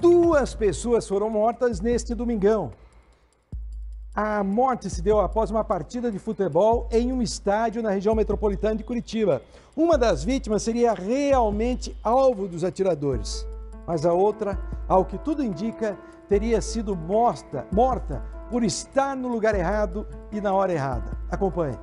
Duas pessoas foram mortas neste domingão. A morte se deu após uma partida de futebol em um estádio na região metropolitana de Curitiba. Uma das vítimas seria realmente alvo dos atiradores, mas a outra, ao que tudo indica, teria sido morta, morta por estar no lugar errado e na hora errada. Acompanhe.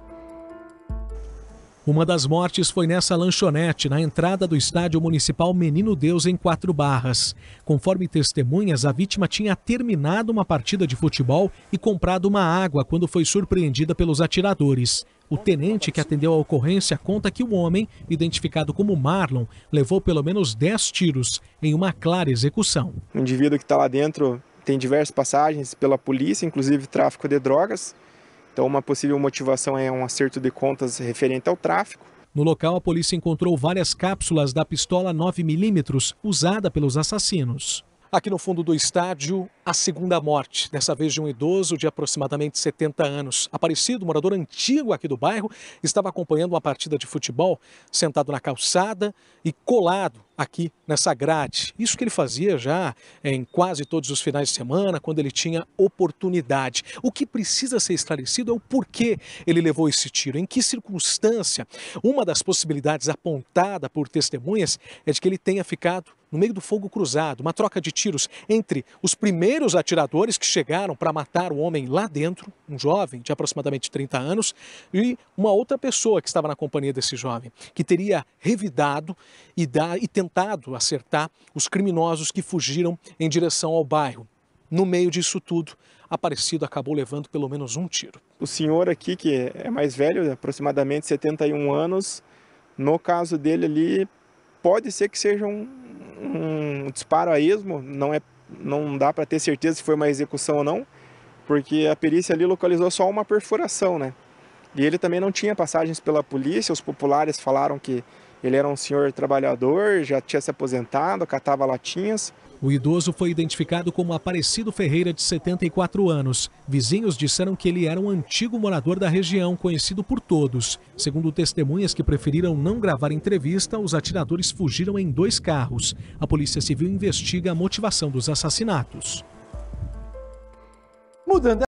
Uma das mortes foi nessa lanchonete, na entrada do estádio municipal Menino Deus, em Quatro Barras. Conforme testemunhas, a vítima tinha terminado uma partida de futebol e comprado uma água quando foi surpreendida pelos atiradores. O tenente que atendeu a ocorrência conta que o homem, identificado como Marlon, levou pelo menos 10 tiros em uma clara execução. O indivíduo que está lá dentro tem diversas passagens pela polícia, inclusive tráfico de drogas. Então, uma possível motivação é um acerto de contas referente ao tráfico. No local, a polícia encontrou várias cápsulas da pistola 9mm usada pelos assassinos. Aqui no fundo do estádio, a segunda morte, dessa vez de um idoso de aproximadamente 70 anos. Aparecido, morador antigo aqui do bairro, estava acompanhando uma partida de futebol, sentado na calçada e colado aqui nessa grade. Isso que ele fazia já em quase todos os finais de semana, quando ele tinha oportunidade. O que precisa ser esclarecido é o porquê ele levou esse tiro, em que circunstância. Uma das possibilidades apontada por testemunhas é de que ele tenha ficado no meio do fogo cruzado, uma troca de tiros entre os primeiros atiradores que chegaram para matar o homem lá dentro, um jovem de aproximadamente 30 anos, e uma outra pessoa que estava na companhia desse jovem, que teria revidado e, dá, e tentado acertar os criminosos que fugiram em direção ao bairro. No meio disso tudo, Aparecido acabou levando pelo menos um tiro. O senhor aqui, que é mais velho, aproximadamente 71 anos, no caso dele ali, pode ser que seja um, um disparo a esmo, não, é, não dá para ter certeza se foi uma execução ou não, porque a perícia ali localizou só uma perfuração, né? E ele também não tinha passagens pela polícia, os populares falaram que ele era um senhor trabalhador, já tinha se aposentado, catava latinhas, o idoso foi identificado como Aparecido Ferreira, de 74 anos. Vizinhos disseram que ele era um antigo morador da região, conhecido por todos. Segundo testemunhas que preferiram não gravar entrevista, os atiradores fugiram em dois carros. A Polícia Civil investiga a motivação dos assassinatos. Mudando